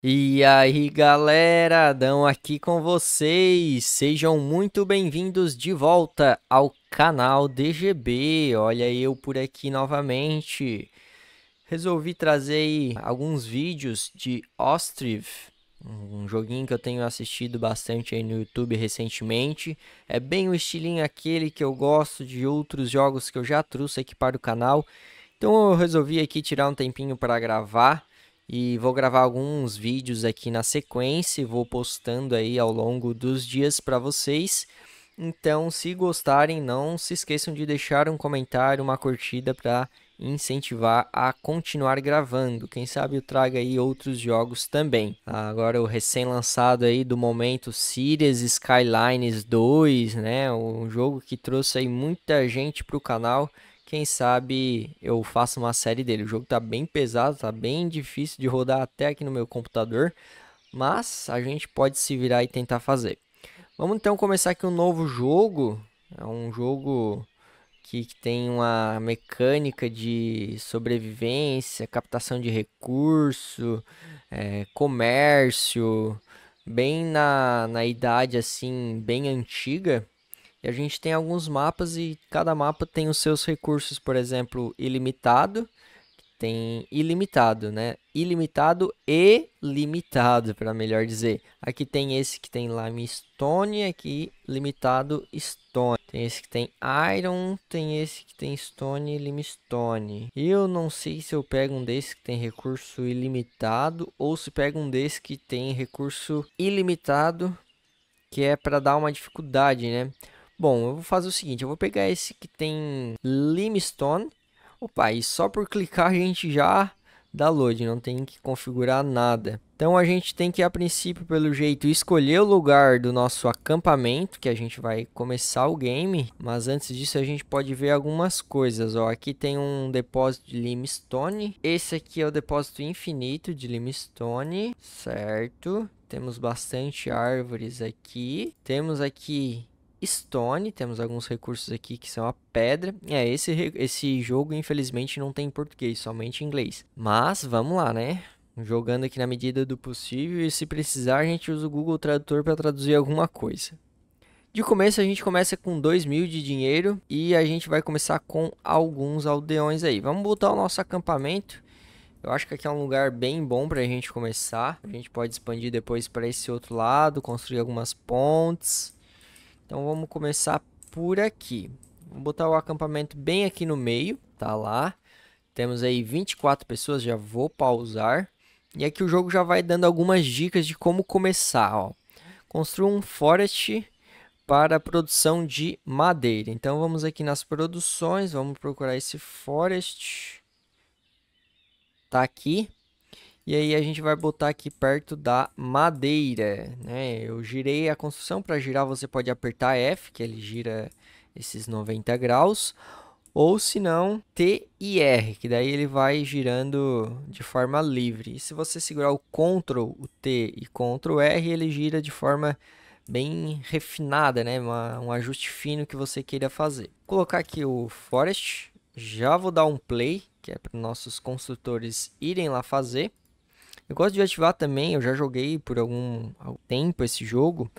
E aí galera, Adão aqui com vocês, sejam muito bem-vindos de volta ao canal DGB, olha eu por aqui novamente. Resolvi trazer alguns vídeos de Ostriv, um joguinho que eu tenho assistido bastante aí no YouTube recentemente. É bem o estilinho aquele que eu gosto de outros jogos que eu já trouxe aqui para o canal. Então eu resolvi aqui tirar um tempinho para gravar e vou gravar alguns vídeos aqui na sequência e vou postando aí ao longo dos dias para vocês. Então, se gostarem, não se esqueçam de deixar um comentário, uma curtida para incentivar a continuar gravando. Quem sabe eu traga aí outros jogos também. Agora o recém-lançado aí do momento Sirius Skylines 2, né? Um jogo que trouxe aí muita gente para o canal quem sabe eu faço uma série dele. O jogo tá bem pesado, tá bem difícil de rodar até aqui no meu computador, mas a gente pode se virar e tentar fazer. Vamos então começar aqui um novo jogo. É um jogo que, que tem uma mecânica de sobrevivência, captação de recurso, é, comércio, bem na, na idade assim, bem antiga. E a gente tem alguns mapas e cada mapa tem os seus recursos, por exemplo, ilimitado, tem ilimitado, né? Ilimitado e limitado, para melhor dizer. Aqui tem esse que tem limestone, aqui limitado stone. Tem esse que tem iron, tem esse que tem stone e limestone. Eu não sei se eu pego um desse que tem recurso ilimitado ou se pego um desse que tem recurso ilimitado, que é para dar uma dificuldade, né? Bom, eu vou fazer o seguinte, eu vou pegar esse que tem limestone. Opa, e só por clicar a gente já dá load, não tem que configurar nada. Então a gente tem que a princípio, pelo jeito, escolher o lugar do nosso acampamento, que a gente vai começar o game. Mas antes disso a gente pode ver algumas coisas, ó. Aqui tem um depósito de limestone. Esse aqui é o depósito infinito de limestone, certo? Temos bastante árvores aqui. Temos aqui Stone, temos alguns recursos aqui que são a pedra. É, esse, esse jogo infelizmente não tem em português, somente em inglês. Mas vamos lá, né? Jogando aqui na medida do possível e se precisar a gente usa o Google Tradutor para traduzir alguma coisa. De começo a gente começa com 2 mil de dinheiro e a gente vai começar com alguns aldeões aí. Vamos botar o nosso acampamento. Eu acho que aqui é um lugar bem bom para a gente começar. A gente pode expandir depois para esse outro lado, construir algumas pontes. Então vamos começar por aqui. Vou botar o acampamento bem aqui no meio, tá lá. Temos aí 24 pessoas, já vou pausar. E aqui o jogo já vai dando algumas dicas de como começar, ó. Construa um forest para produção de madeira. Então vamos aqui nas produções, vamos procurar esse forest. Tá aqui. E aí a gente vai botar aqui perto da madeira, né? Eu girei a construção, para girar você pode apertar F, que ele gira esses 90 graus, ou se não, T e R, que daí ele vai girando de forma livre. E se você segurar o Ctrl, o T e Ctrl R, ele gira de forma bem refinada, né? Uma, um ajuste fino que você queira fazer. Vou colocar aqui o Forest, já vou dar um play, que é para nossos construtores irem lá fazer. Eu gosto de ativar também, eu já joguei por algum tempo esse jogo.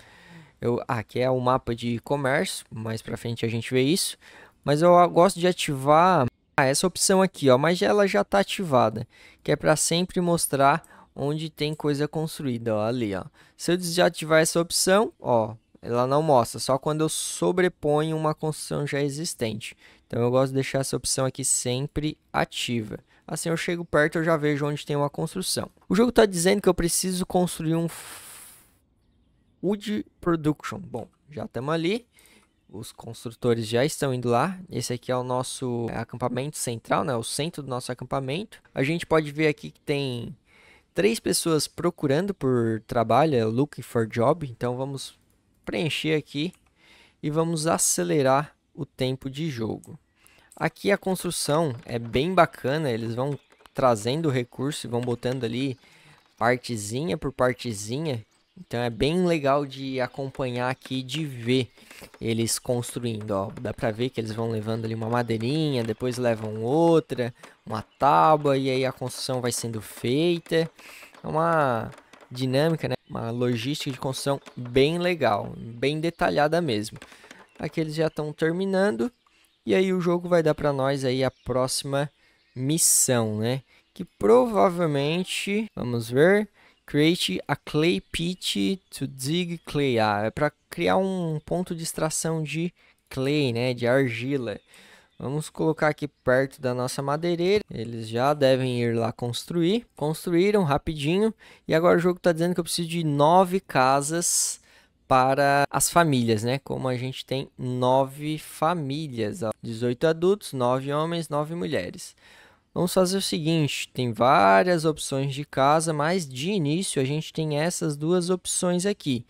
Eu, aqui ah, é o um mapa de comércio, mais pra frente a gente vê isso. Mas eu ah, gosto de ativar ah, essa opção aqui, ó, mas ela já tá ativada, que é para sempre mostrar onde tem coisa construída, ó, ali, ó. Se eu desativar essa opção, ó, ela não mostra, só quando eu sobreponho uma construção já existente. Então eu gosto de deixar essa opção aqui sempre ativa. Assim eu chego perto, eu já vejo onde tem uma construção. O jogo está dizendo que eu preciso construir um Wood Production. Bom, já estamos ali. Os construtores já estão indo lá. Esse aqui é o nosso acampamento central, né? O centro do nosso acampamento. A gente pode ver aqui que tem três pessoas procurando por trabalho, é looking for job. Então vamos preencher aqui e vamos acelerar o tempo de jogo. Aqui a construção é bem bacana, eles vão trazendo recurso e vão botando ali partezinha por partezinha. Então é bem legal de acompanhar aqui, de ver eles construindo. Ó. Dá pra ver que eles vão levando ali uma madeirinha, depois levam outra, uma tábua, e aí a construção vai sendo feita. É uma dinâmica, né? uma logística de construção bem legal, bem detalhada mesmo. Aqui eles já estão terminando e aí o jogo vai dar para nós aí a próxima missão, né? Que provavelmente, vamos ver, create a clay pit to dig clay. Ah, é para criar um ponto de extração de clay, né, de argila. Vamos colocar aqui perto da nossa madeireira. Eles já devem ir lá construir. Construíram rapidinho. E agora o jogo está dizendo que eu preciso de nove casas para as famílias, né? Como a gente tem nove famílias, 18 adultos, nove homens, nove mulheres. Vamos fazer o seguinte: tem várias opções de casa, mas de início a gente tem essas duas opções aqui,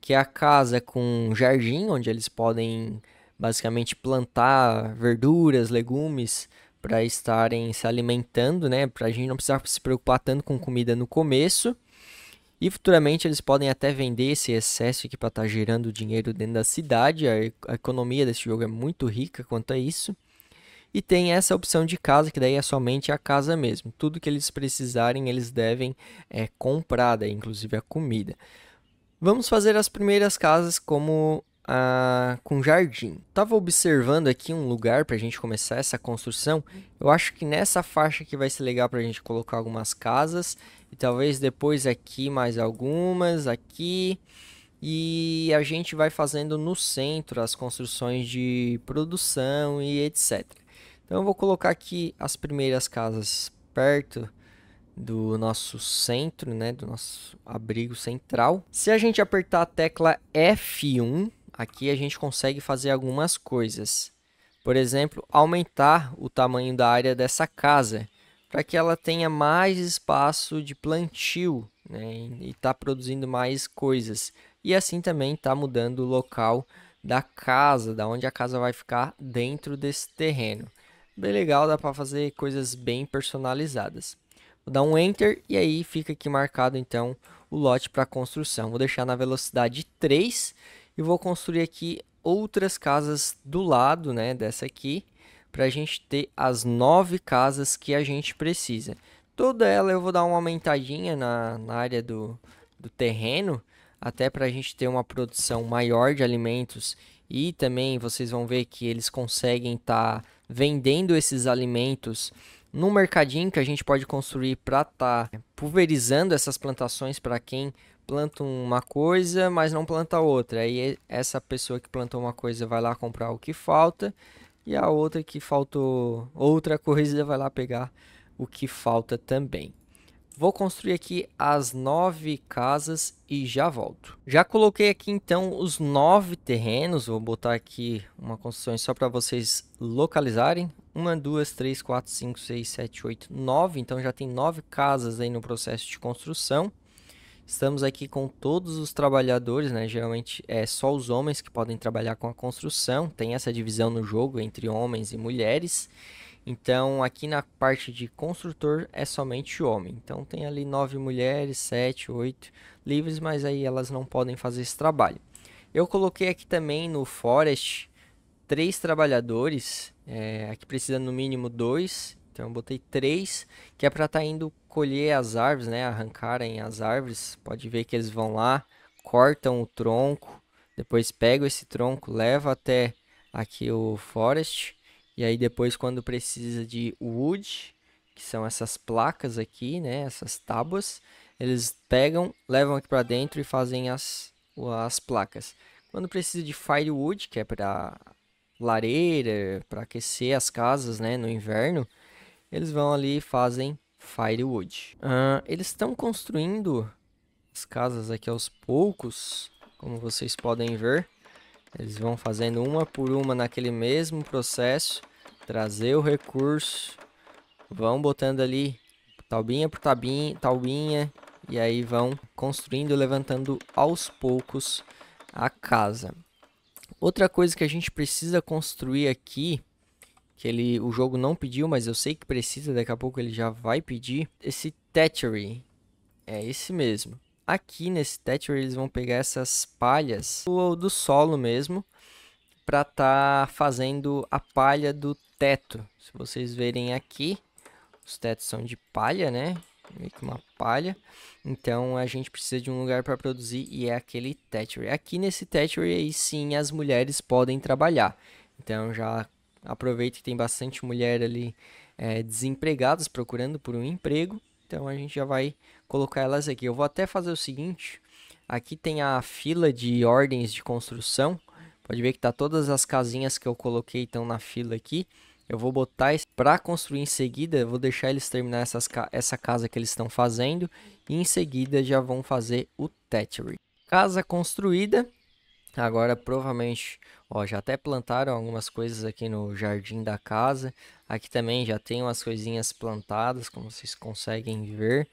que é a casa com jardim, onde eles podem basicamente plantar verduras, legumes para estarem se alimentando, né? Para a gente não precisar se preocupar tanto com comida no começo. E futuramente eles podem até vender esse excesso aqui para estar tá gerando dinheiro dentro da cidade. A economia desse jogo é muito rica quanto a isso. E tem essa opção de casa, que daí é somente a casa mesmo. Tudo que eles precisarem, eles devem é, comprar, daí, inclusive a comida. Vamos fazer as primeiras casas como a... com jardim. Tava observando aqui um lugar para a gente começar essa construção. Eu acho que nessa faixa aqui vai ser legal para a gente colocar algumas casas e talvez depois aqui mais algumas, aqui. E a gente vai fazendo no centro as construções de produção e etc. Então eu vou colocar aqui as primeiras casas perto do nosso centro, né, do nosso abrigo central. Se a gente apertar a tecla F1, aqui a gente consegue fazer algumas coisas. Por exemplo, aumentar o tamanho da área dessa casa para que ela tenha mais espaço de plantio né, e está produzindo mais coisas. E assim também está mudando o local da casa, da onde a casa vai ficar dentro desse terreno. Bem legal, dá para fazer coisas bem personalizadas. Vou dar um Enter e aí fica aqui marcado então o lote para construção. Vou deixar na velocidade 3 e vou construir aqui outras casas do lado né, dessa aqui para a gente ter as nove casas que a gente precisa. Toda ela eu vou dar uma aumentadinha na, na área do, do terreno, até para a gente ter uma produção maior de alimentos e também vocês vão ver que eles conseguem estar tá vendendo esses alimentos no mercadinho que a gente pode construir para estar tá pulverizando essas plantações para quem planta uma coisa, mas não planta outra. Aí essa pessoa que plantou uma coisa vai lá comprar o que falta e a outra que faltou, outra corrida vai lá pegar o que falta também. Vou construir aqui as nove casas e já volto. Já coloquei aqui então os nove terrenos. Vou botar aqui uma construção só para vocês localizarem. Uma, duas, três, quatro, cinco, seis, sete, oito, nove. Então já tem nove casas aí no processo de construção. Estamos aqui com todos os trabalhadores, né? Geralmente é só os homens que podem trabalhar com a construção. Tem essa divisão no jogo entre homens e mulheres. Então, aqui na parte de construtor é somente homem. Então, tem ali nove mulheres, sete, oito livres, mas aí elas não podem fazer esse trabalho. Eu coloquei aqui também no Forest três trabalhadores. É, aqui precisa no mínimo dois então eu botei três, que é para estar tá indo colher as árvores, né? Arrancarem as árvores. Pode ver que eles vão lá, cortam o tronco, depois pegam esse tronco, leva até aqui o forest. E aí depois quando precisa de wood, que são essas placas aqui, né? Essas tábuas, eles pegam, levam aqui para dentro e fazem as, as placas. Quando precisa de firewood, que é para lareira, para aquecer as casas, né, no inverno, eles vão ali e fazem firewood. Uh, eles estão construindo as casas aqui aos poucos, como vocês podem ver. Eles vão fazendo uma por uma naquele mesmo processo, trazer o recurso, vão botando ali taubinha por tabinha, taubinha, e aí vão construindo, levantando aos poucos a casa. Outra coisa que a gente precisa construir aqui que ele o jogo não pediu, mas eu sei que precisa, daqui a pouco ele já vai pedir. Esse Tetchery, É esse mesmo. Aqui nesse Tetchery eles vão pegar essas palhas do, do solo mesmo para estar tá fazendo a palha do teto. Se vocês verem aqui, os tetos são de palha, né? Meio que uma palha. Então a gente precisa de um lugar para produzir e é aquele Tetchery. Aqui nesse Tetchery aí sim as mulheres podem trabalhar. Então já aproveita que tem bastante mulher ali é, desempregadas procurando por um emprego. Então a gente já vai colocar elas aqui. Eu vou até fazer o seguinte: aqui tem a fila de ordens de construção. Pode ver que tá todas as casinhas que eu coloquei estão na fila aqui. Eu vou botar para construir em seguida, vou deixar eles terminar essas, essa casa que eles estão fazendo e em seguida já vão fazer o Tetris. Casa construída. Agora provavelmente Ó, já até plantaram algumas coisas aqui no jardim da casa. Aqui também já tem umas coisinhas plantadas, como vocês conseguem ver.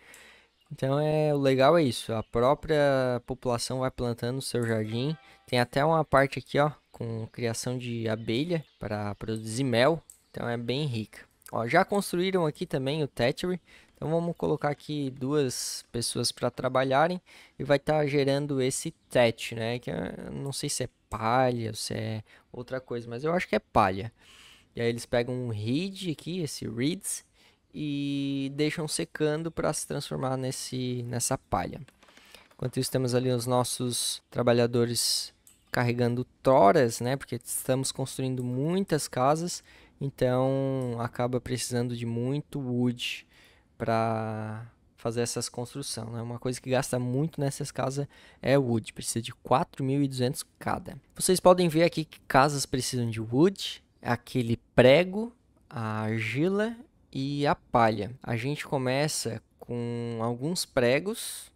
Então é, o legal é isso, a própria população vai plantando o seu jardim. Tem até uma parte aqui, ó, com criação de abelha para produzir mel. Então é bem rica. Ó, já construíram aqui também o Tetri. Então vamos colocar aqui duas pessoas para trabalharem e vai estar tá gerando esse TET, né? Que eu é, não sei se é palha, se é outra coisa, mas eu acho que é palha. E aí eles pegam um read aqui, esse reads, e deixam secando para se transformar nesse, nessa palha. Enquanto isso temos ali os nossos trabalhadores carregando toras, né? Porque estamos construindo muitas casas, então acaba precisando de muito wood para fazer essas construções. Né? Uma coisa que gasta muito nessas casas é wood, precisa de 4.200 cada. Vocês podem ver aqui que casas precisam de wood, aquele prego, a argila e a palha. A gente começa com alguns pregos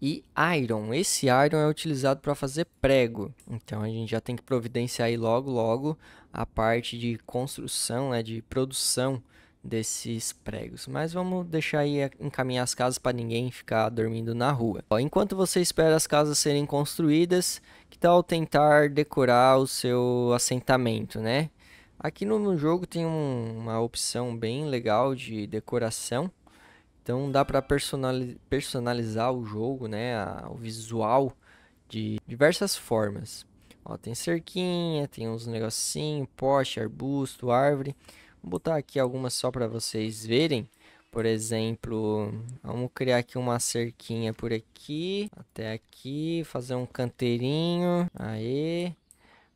e iron. Esse iron é utilizado para fazer prego. Então a gente já tem que providenciar aí logo logo a parte de construção, né, de produção desses pregos. Mas vamos deixar aí eh, encaminhar as casas para ninguém ficar dormindo na rua. Ó, enquanto você espera as casas serem construídas, que tal tentar decorar o seu assentamento, né? Aqui no jogo tem um, uma opção bem legal de decoração. Então dá para personalizar o jogo, né? A, o visual de diversas formas. Ó, tem cerquinha, tem uns negocinho, poste, arbusto, árvore. Vou botar aqui algumas só para vocês verem. Por exemplo, vamos criar aqui uma cerquinha por aqui, até aqui, fazer um canteirinho, aí.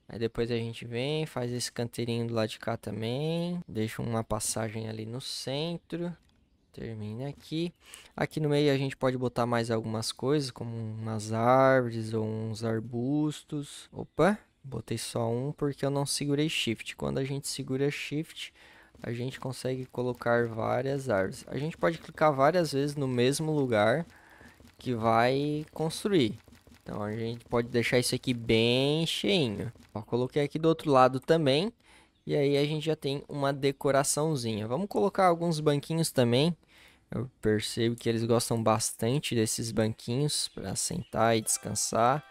Aí depois a gente vem, faz esse canteirinho do lado de cá também, deixa uma passagem ali no centro, termina aqui. Aqui no meio a gente pode botar mais algumas coisas, como umas árvores ou uns arbustos. Opa, botei só um porque eu não segurei shift. Quando a gente segura shift, a gente consegue colocar várias árvores. A gente pode clicar várias vezes no mesmo lugar que vai construir. Então a gente pode deixar isso aqui bem cheinho. Ó, coloquei aqui do outro lado também. E aí a gente já tem uma decoraçãozinha. Vamos colocar alguns banquinhos também. Eu percebo que eles gostam bastante desses banquinhos para sentar e descansar.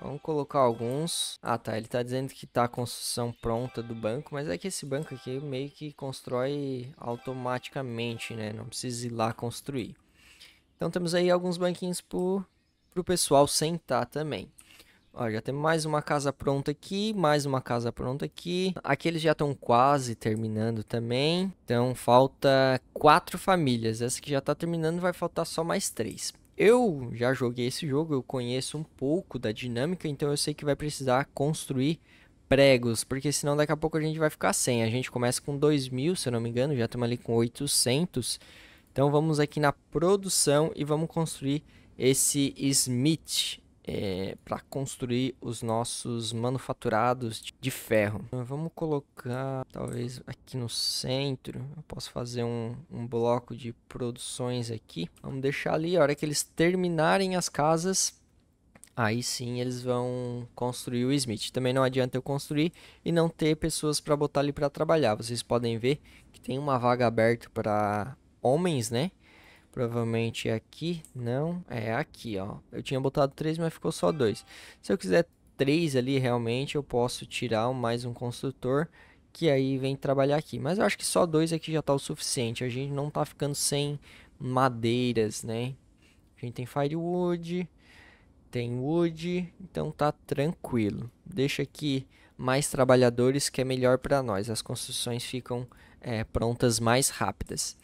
Vamos colocar alguns. Ah, tá. Ele tá dizendo que tá a construção pronta do banco, mas é que esse banco aqui meio que constrói automaticamente, né? Não precisa ir lá construir. Então temos aí alguns banquinhos pro, pro pessoal sentar também. Ó, já tem mais uma casa pronta aqui, mais uma casa pronta aqui. Aqui eles já estão quase terminando também. Então falta quatro famílias. Essa que já tá terminando vai faltar só mais três. Eu já joguei esse jogo, eu conheço um pouco da dinâmica, então eu sei que vai precisar construir pregos, porque senão daqui a pouco a gente vai ficar sem. A gente começa com 2.000, se eu não me engano, já estamos ali com 800. Então vamos aqui na produção e vamos construir esse Smith é, eh, para construir os nossos manufaturados de ferro. Então, vamos colocar talvez aqui no centro. Eu posso fazer um, um, bloco de produções aqui. Vamos deixar ali. A hora que eles terminarem as casas, aí sim eles vão construir o Smith. Também não adianta eu construir e não ter pessoas para botar ali para trabalhar. Vocês podem ver que tem uma vaga aberta para homens, né? Provavelmente é aqui, não, é aqui, ó. Eu tinha botado 3, mas ficou só 2. Se eu quiser 3 ali, realmente, eu posso tirar mais um construtor, que aí vem trabalhar aqui. Mas eu acho que só 2 aqui já tá o suficiente. A gente não tá ficando sem madeiras, né? A gente tem firewood, tem wood, então tá tranquilo. Deixa aqui mais trabalhadores que é melhor para nós. As construções ficam é, prontas mais rápidas.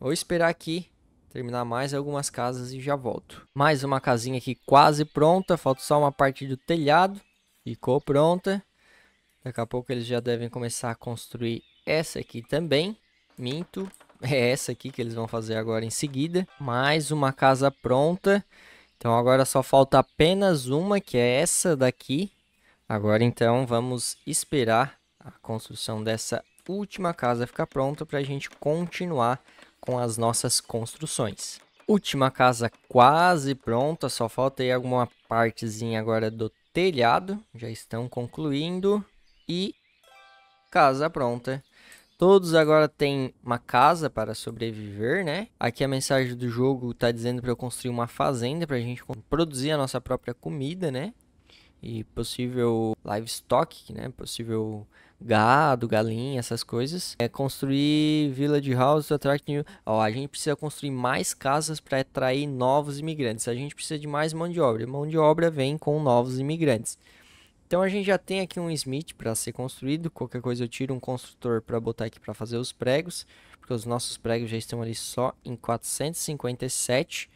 Vou esperar aqui terminar mais algumas casas e já volto. Mais uma casinha aqui quase pronta, falta só uma parte do telhado, ficou pronta. Daqui a pouco eles já devem começar a construir essa aqui também, minto, é essa aqui que eles vão fazer agora em seguida. Mais uma casa pronta, então agora só falta apenas uma, que é essa daqui. Agora então vamos esperar a construção dessa última casa ficar pronta para a gente continuar com as nossas construções. Última casa quase pronta, só falta aí alguma partezinha agora do telhado, já estão concluindo e casa pronta. Todos agora têm uma casa para sobreviver, né? Aqui a mensagem do jogo está dizendo para eu construir uma fazenda para a gente produzir a nossa própria comida, né? E possível livestock, né? Possível gado, galinha, essas coisas. É construir village house to attract new. Ó, a gente precisa construir mais casas para atrair novos imigrantes. A gente precisa de mais mão de obra. Mão de obra vem com novos imigrantes. Então a gente já tem aqui um Smith para ser construído. Qualquer coisa eu tiro um construtor para botar aqui para fazer os pregos, porque os nossos pregos já estão ali só em 457.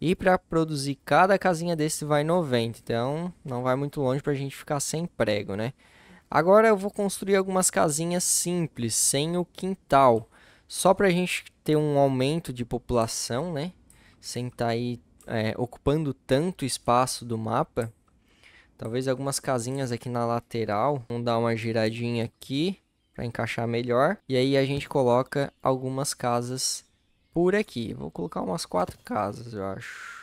E para produzir cada casinha desse vai 90, então não vai muito longe para a gente ficar sem prego, né? Agora eu vou construir algumas casinhas simples, sem o quintal. Só para a gente ter um aumento de população, né? Sem estar tá aí é, ocupando tanto espaço do mapa. Talvez algumas casinhas aqui na lateral. Vamos dar uma giradinha aqui para encaixar melhor. E aí a gente coloca algumas casas por aqui. Vou colocar umas quatro casas, eu acho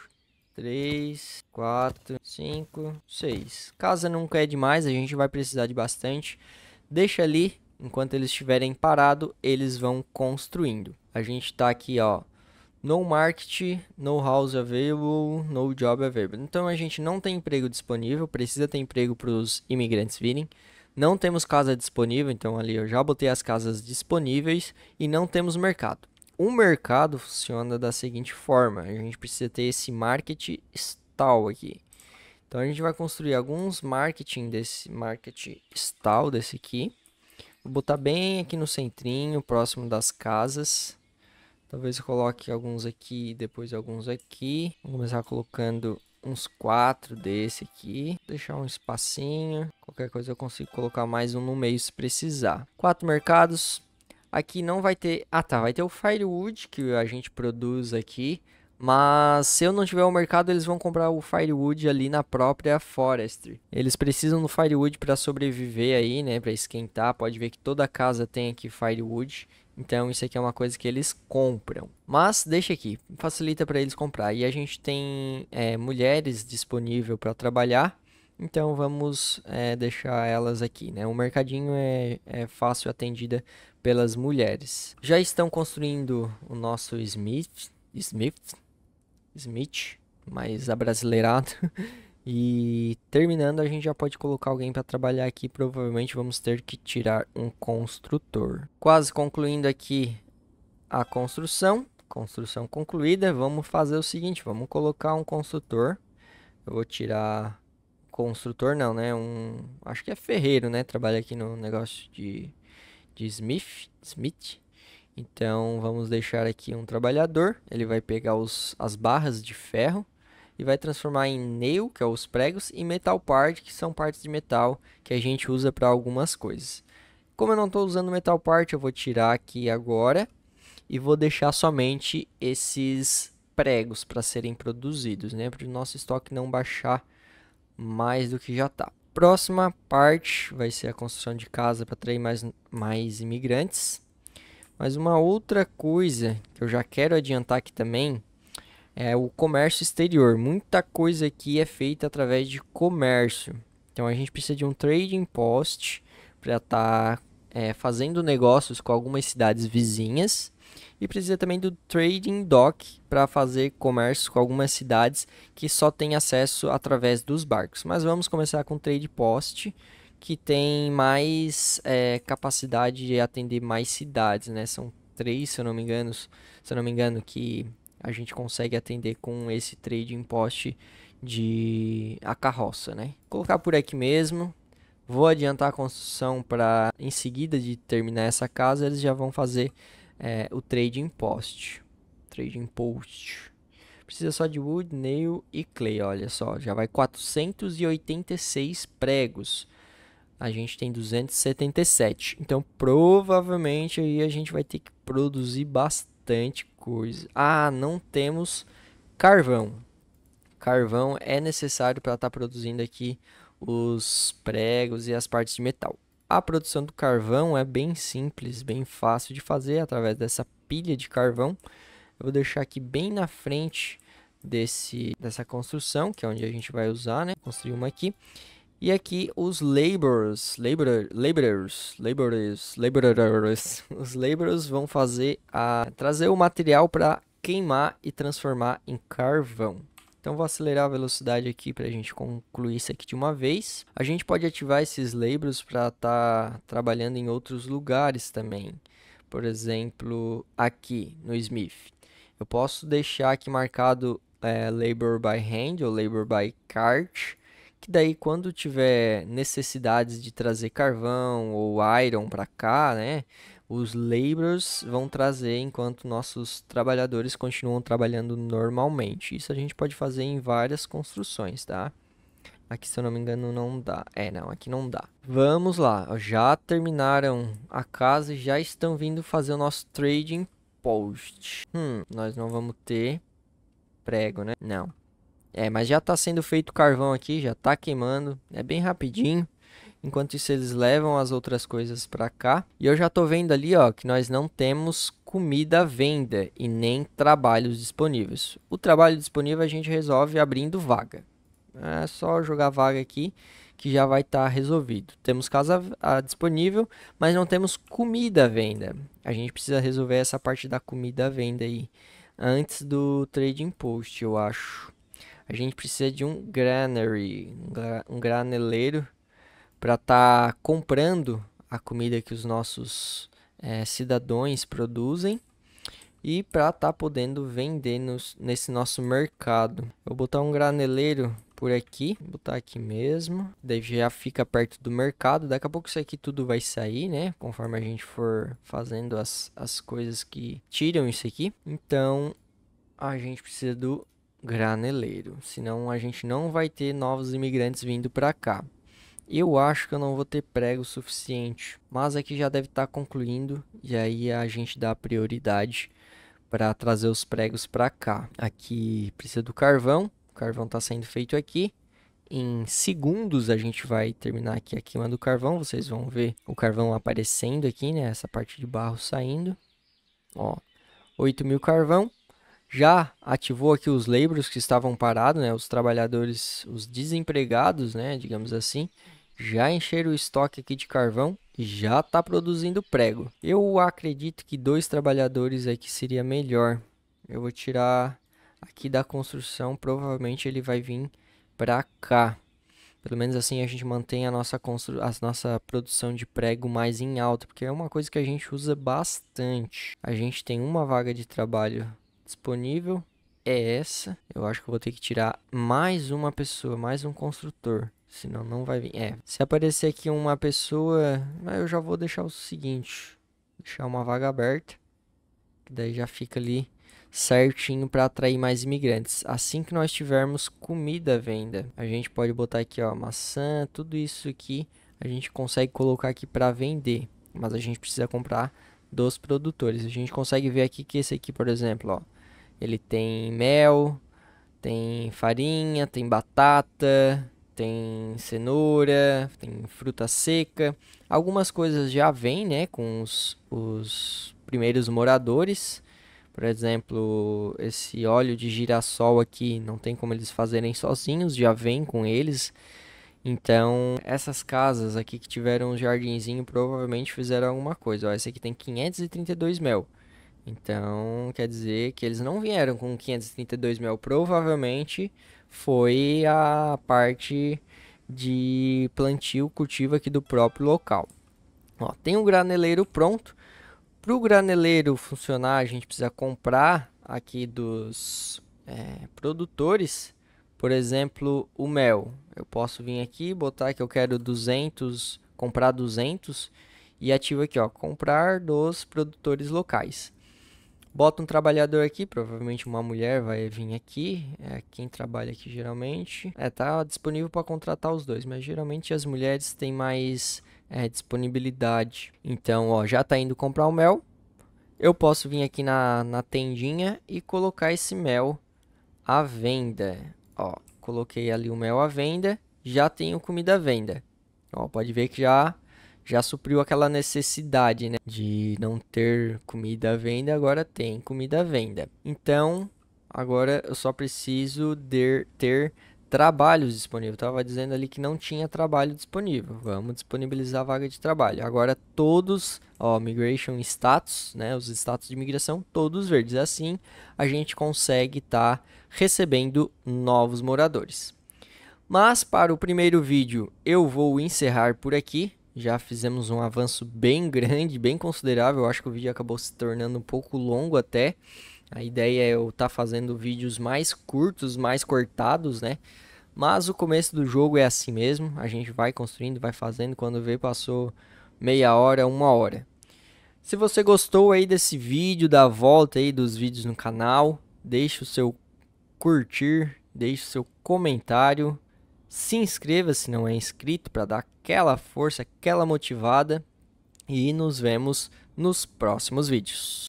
três, quatro, cinco, seis. Casa nunca é demais, a gente vai precisar de bastante. Deixa ali, enquanto eles estiverem parado, eles vão construindo. A gente tá aqui, ó, no market, no house available, no job available. Então a gente não tem emprego disponível, precisa ter emprego para os imigrantes virem. Não temos casa disponível, então ali eu já botei as casas disponíveis e não temos mercado um mercado funciona da seguinte forma: a gente precisa ter esse market stall aqui. Então a gente vai construir alguns marketing desse market stall desse aqui. Vou botar bem aqui no centrinho, próximo das casas. Talvez eu coloque alguns aqui, depois alguns aqui. Vou começar colocando uns quatro desse aqui. Deixar um espacinho. Qualquer coisa eu consigo colocar mais um no meio se precisar. Quatro mercados, Aqui não vai ter... Ah, tá. Vai ter o Firewood que a gente produz aqui. Mas se eu não tiver o mercado, eles vão comprar o firewood ali na própria forestry. Eles precisam do firewood para sobreviver aí, né, para esquentar. Pode ver que toda casa tem aqui firewood. Então isso aqui é uma coisa que eles compram. Mas deixa aqui, facilita para eles comprar. E a gente tem é, mulheres disponível para trabalhar. Então vamos é, deixar elas aqui, né? O mercadinho é, é fácil atendida pelas mulheres. Já estão construindo o nosso Smith, Smith, Smith, mais abrasileirado. E terminando, a gente já pode colocar alguém para trabalhar aqui. Provavelmente vamos ter que tirar um construtor. Quase concluindo aqui a construção. Construção concluída. Vamos fazer o seguinte, vamos colocar um construtor. Eu vou tirar construtor não, né? Um, acho que é ferreiro, né? Trabalha aqui no negócio de, de Smith, Smith. Então vamos deixar aqui um trabalhador, ele vai pegar os, as barras de ferro e vai transformar em nail, que é os pregos, e metal part, que são partes de metal que a gente usa para algumas coisas. Como eu não estou usando metal part, eu vou tirar aqui agora e vou deixar somente esses pregos para serem produzidos, né? Para o nosso estoque não baixar mais do que já está. Próxima parte vai ser a construção de casa para atrair mais, mais imigrantes. Mas uma outra coisa que eu já quero adiantar aqui também é o comércio exterior. Muita coisa aqui é feita através de comércio. Então a gente precisa de um trading post para estar tá, é, fazendo negócios com algumas cidades vizinhas e precisa também do Trading Dock para fazer comércio com algumas cidades que só tem acesso através dos barcos. Mas vamos começar com o Trade Post, que tem mais é, capacidade de atender mais cidades, né? São três, se eu não me engano, se eu não me engano, que a gente consegue atender com esse Trading Post de a carroça, né? Vou colocar por aqui mesmo. Vou adiantar a construção para em seguida de terminar essa casa, eles já vão fazer é, o Trading Post. Trading Post. Precisa só de wood, nail e clay, olha só. Já vai 486 pregos. A gente tem 277. Então, provavelmente aí a gente vai ter que produzir bastante coisa. Ah, não temos carvão. Carvão é necessário para estar tá produzindo aqui os pregos e as partes de metal. A produção do carvão é bem simples, bem fácil de fazer através dessa pilha de carvão. Eu vou deixar aqui bem na frente desse, dessa construção, que é onde a gente vai usar, né? Construir uma aqui. E aqui os laborers, laborers, laborers, laborers, os laborers vão fazer a trazer o material para queimar e transformar em carvão. Então vou acelerar a velocidade aqui para a gente concluir isso aqui de uma vez. A gente pode ativar esses labels para estar tá trabalhando em outros lugares também. Por exemplo, aqui no Smith. Eu posso deixar aqui marcado é, labor by hand ou labor by cart, que daí quando tiver necessidades de trazer carvão ou iron para cá, né, os laborers vão trazer enquanto nossos trabalhadores continuam trabalhando normalmente. Isso a gente pode fazer em várias construções, tá? Aqui, se eu não me engano, não dá. É, não, aqui não dá. Vamos lá. Já terminaram a casa e já estão vindo fazer o nosso trading post. Hum, nós não vamos ter prego, né? Não. É, mas já está sendo feito carvão aqui, já está queimando. É bem rapidinho. Enquanto isso, eles levam as outras coisas para cá. E eu já tô vendo ali, ó, que nós não temos comida à venda e nem trabalhos disponíveis. O trabalho disponível a gente resolve abrindo vaga. É só jogar vaga aqui que já vai estar tá resolvido. Temos casa disponível, mas não temos comida à venda. A gente precisa resolver essa parte da comida à venda aí antes do trading post, eu acho. A gente precisa de um granary, um graneleiro para estar tá comprando a comida que os nossos é, cidadãos produzem e para estar tá podendo vender nos, nesse nosso mercado. Vou botar um graneleiro por aqui, vou botar aqui mesmo, daí já fica perto do mercado, daqui a pouco isso aqui tudo vai sair, né, conforme a gente for fazendo as, as coisas que tiram isso aqui, então a gente precisa do graneleiro, senão a gente não vai ter novos imigrantes vindo para cá. Eu acho que eu não vou ter prego suficiente, mas aqui já deve estar tá concluindo e aí a gente dá prioridade para trazer os pregos para cá. Aqui precisa do carvão, o carvão está sendo feito aqui. Em segundos a gente vai terminar aqui a queima do carvão, vocês vão ver o carvão aparecendo aqui, né? Essa parte de barro saindo. Ó, 8 mil carvão. Já ativou aqui os labors que estavam parados, né? Os trabalhadores, os desempregados, né? Digamos assim já encheram o estoque aqui de carvão já está produzindo prego. Eu acredito que dois trabalhadores aqui seria melhor. Eu vou tirar aqui da construção, provavelmente ele vai vir para cá. Pelo menos assim a gente mantém a nossa, constru... a nossa produção de prego mais em alta, porque é uma coisa que a gente usa bastante. A gente tem uma vaga de trabalho disponível, é essa. Eu acho que eu vou ter que tirar mais uma pessoa, mais um construtor. Senão não vai vir. É, se aparecer aqui uma pessoa, eu já vou deixar o seguinte, deixar uma vaga aberta, que daí já fica ali certinho para atrair mais imigrantes. Assim que nós tivermos comida à venda, a gente pode botar aqui, ó, maçã, tudo isso aqui, a gente consegue colocar aqui para vender, mas a gente precisa comprar dos produtores. A gente consegue ver aqui que esse aqui, por exemplo, ó, ele tem mel, tem farinha, tem batata, tem cenoura, tem fruta seca. Algumas coisas já vêm, né, com os, os primeiros moradores. Por exemplo, esse óleo de girassol aqui, não tem como eles fazerem sozinhos, já vem com eles. Então, essas casas aqui que tiveram um jardinzinho provavelmente fizeram alguma coisa. Ó, esse aqui tem 532 mel. Então, quer dizer que eles não vieram com 532 mel. Provavelmente foi a parte de plantio cultivo aqui do próprio local. Ó, tem o um graneleiro pronto. Para o graneleiro funcionar, a gente precisa comprar aqui dos é, produtores, por exemplo, o mel. Eu posso vir aqui, botar que eu quero 200, comprar 200 e ativo aqui, ó, comprar dos produtores locais bota um trabalhador aqui, provavelmente uma mulher vai vir aqui, é quem trabalha aqui geralmente. É, tá disponível para contratar os dois, mas geralmente as mulheres têm mais é, disponibilidade. Então, ó, já tá indo comprar o mel. Eu posso vir aqui na, na tendinha e colocar esse mel à venda. Ó, coloquei ali o mel à venda, já tenho comida à venda. Ó, pode ver que já já supriu aquela necessidade, né? De não ter comida à venda, agora tem comida à venda. Então, agora eu só preciso de, ter trabalhos disponíveis. Estava dizendo ali que não tinha trabalho disponível. Vamos disponibilizar a vaga de trabalho. Agora todos, ó, migration status, né, os status de migração, todos verdes. Assim, a gente consegue estar tá recebendo novos moradores. Mas para o primeiro vídeo eu vou encerrar por aqui. Já fizemos um avanço bem grande, bem considerável. Eu acho que o vídeo acabou se tornando um pouco longo até. A ideia é eu estar tá fazendo vídeos mais curtos, mais cortados, né? Mas o começo do jogo é assim mesmo. A gente vai construindo, vai fazendo. Quando vê, passou meia hora, uma hora. Se você gostou aí desse vídeo, da volta aí dos vídeos no canal, deixe o seu curtir, deixe o seu comentário se inscreva se não é inscrito para dar aquela força, aquela motivada e nos vemos nos próximos vídeos.